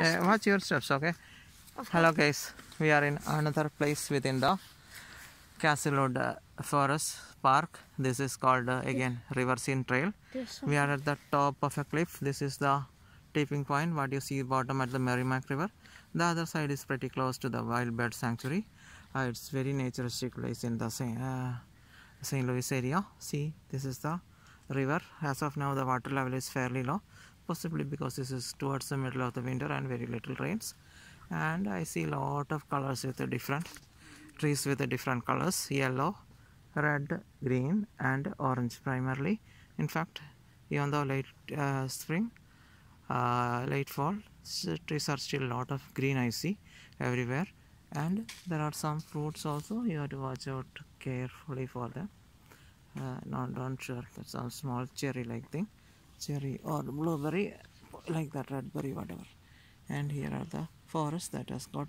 uh, watch your steps okay? hello guys we are in another place within the castle forest park this is called uh, again Scene trail we are at the top of a cliff this is the tipping point what you see bottom at the merrimack river the other side is pretty close to the wild bird sanctuary uh, it's very naturistic place in the st uh, louis area see this is the river as of now the water level is fairly low possibly because this is towards the middle of the winter and very little rains and I see a lot of colors with the different trees with the different colors yellow red green and orange primarily in fact even though late uh, spring uh, late fall trees are still a lot of green I see everywhere and there are some fruits also you have to watch out carefully for them uh, not, not sure some small cherry like thing cherry or blueberry like that, redberry, whatever. And here are the forests that has got